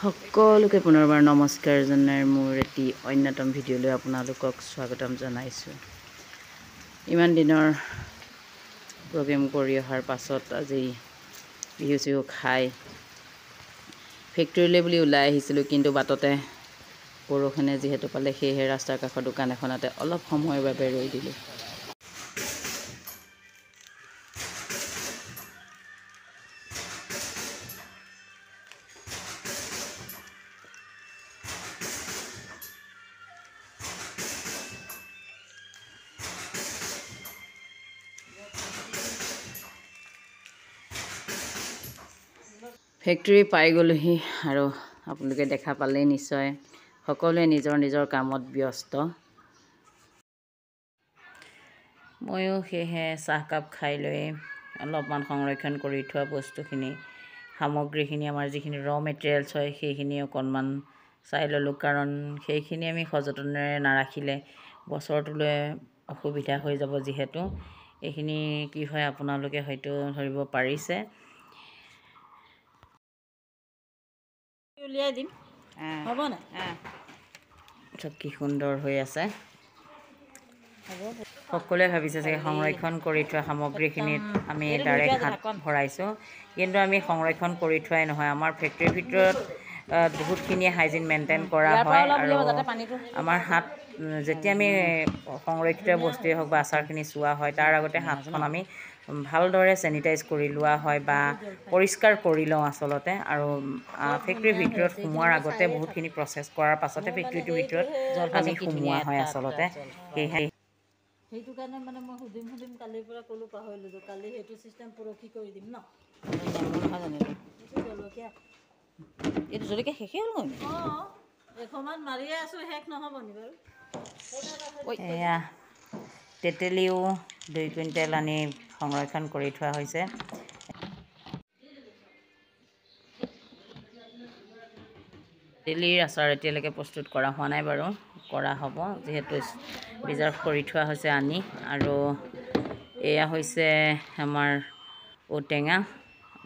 সকলোকে পুনৰবাৰ নমস্কাৰ জনাই মোৰ এটি অন্যতম ভিডিঅ'লৈ আপোনালোকক স্বাগতম জনাইছোঁ ইমান দিনৰ প্ৰগ্ৰেম কৰি অহাৰ পাছত আজি বিহু চিহু খাই ফেক্টৰীলৈ বুলি ওলাই আহিছিলোঁ কিন্তু বাটতে বৰষুণে যিহেতু পালে সেয়েহে ৰাস্তাৰ কাষৰ দোকান এখনতে অলপ সময়ৰ বাবে ৰৈ দিলোঁ ফেক্টৰী পাই গ'লোহি আৰু আপোনালোকে দেখা পালেই নিশ্চয় সকলোৱে নিজৰ নিজৰ কামত ব্যস্ত ময়ো সেয়েহে চাহকাপ খাই লৈ অলপমান সংৰক্ষণ কৰি থোৱা বস্তুখিনি সামগ্ৰীখিনি আমাৰ যিখিনি ৰ মেটেৰিয়েলছ হয় সেইখিনি অকণমান চাই ল'লোঁ কাৰণ সেইখিনি আমি সযতনেৰে নাৰাখিলে বছৰটোলৈ অসুবিধা হৈ যাব যিহেতু এইখিনি কি হয় আপোনালোকে হয়তো ধৰিব পাৰিছে উলিয়াই দিম হ'ব নাই কি সুন্দৰ হৈ আছে সকলোৱে ভাবিছে চাগে সংৰক্ষণ কৰি থোৱা সামগ্ৰীখিনিত আমি তাৰে হাত ভৰাইছোঁ কিন্তু আমি সংৰক্ষণ কৰি থোৱাই নহয় আমাৰ ফেক্টৰীৰ ভিতৰত বহুতখিনি হাইজিন মেইনটেইন কৰা হয় আৰু আমাৰ হাত যেতিয়া আমি সংৰক্ষিত বস্তুৱেই হওক বা আচাৰখিনি চোৱা হয় তাৰ আগতে হাতখন আমি ভালদৰে চেনিটাইজ কৰি লোৱা হয় বা পৰিষ্কাৰ কৰি লওঁ আচলতে আৰু ফেক্টৰীৰ ভিতৰত সোমোৱাৰ আগতে বহুতখিনি প্ৰচেছ কৰাৰ পাছতে ফেক্টৰীটোৰ ভিতৰত আমি সোমোৱা হয় আচলতে সেয়েহে সেইটো কাৰণে মানে মই সুধিম সুধিম কালিৰ পৰা ক'লো পাহৰিলোঁ কালি সেইটো চিষ্টেম পৰখি কৰি দিম ন এইটো জলকীয়া শেষে হ'ল নহয় অঁ এয়া তেতেলিও দুই কুইণ্টেল আনি সংৰক্ষণ কৰি থোৱা হৈছে তেতেলিৰ আচাৰ এতিয়ালৈকে প্ৰস্তুত কৰা হোৱা নাই বাৰু কৰা হ'ব যিহেতু ৰিজাৰ্ভ কৰি থোৱা হৈছে আনি আৰু এয়া হৈছে আমাৰ ঔটেঙা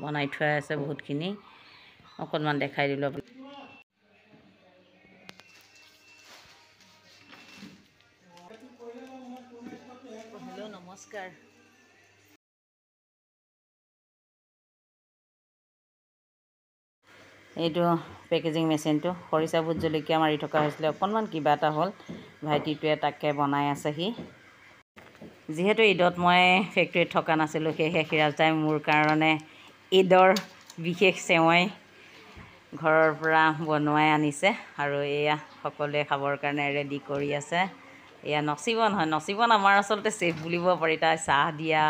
বনাই থোৱা আছে বহুতখিনি অকণমান দেখাই দিলোঁ আপুনি নমস্কাৰ এইটো পেকেজিং মেচিনটো খৰিচা ভোট জলকীয়া মাৰি থকা হৈছিলে অকণমান কিবা এটা হ'ল ভাইটিটোৱে তাকে বনাই আছে সি যিহেতু ঈদত মই ফেক্টৰীত থকা নাছিলোঁ সেয়েহে সিৰাজদাই মোৰ কাৰণে ঈদৰ বিশেষ চেৱাই ঘৰৰ পৰা বনোৱাই আনিছে আৰু এয়া সকলোৱে খাবৰ কাৰণে ৰেডি কৰি আছে এয়া নচিবন হয় নচিবন আমাৰ আচলতে চেফ বুলিব পাৰি তাই চাহ দিয়া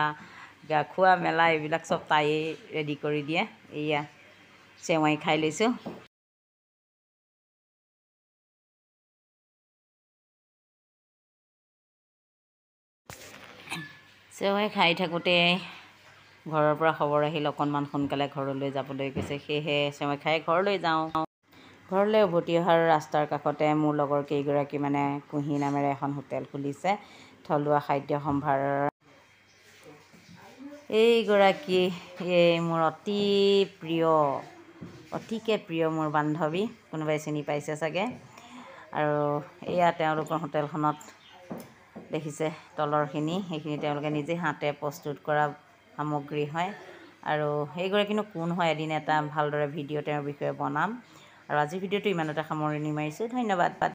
গা খোৱা মেলা এইবিলাক চব তাইয়ে ৰেডি কৰি দিয়ে এয়া চেৱাই খাই লৈছোঁ চেৱাই খাই থাকোঁতে ঘৰৰ পৰা খবৰ আহিল অকণমান সোনকালে ঘৰলৈ যাবলৈ গৈছে সেয়েহে খাই ঘৰলৈ যাওঁ ঘৰলৈ উভতি অহাৰ ৰাস্তাৰ কাষতে মোৰ লগৰ কেইগৰাকী মানে কুঁহি নামেৰে এখন হোটেল খুলিছে থলুৱা খাদ্য সম্ভাৰৰ এইগৰাকী এই মোৰ অতি প্ৰিয় অতিকৈ প্ৰিয় মোৰ বান্ধৱী কোনোবাই চিনি পাইছে চাগে আৰু এয়া তেওঁলোকৰ হোটেলখনত দেখিছে তলৰখিনি সেইখিনি তেওঁলোকে নিজে হাতে প্ৰস্তুত কৰা সামগ্ৰী হয় আৰু সেইগৰাকীনো কোন হয় এদিন এটা ভালদৰে ভিডিঅ' তেওঁৰ বিষয়ে বনাম আৰু আজিৰ ভিডিঅ'টো ইমানতে সামৰণি মাৰিছোঁ ধন্যবাদ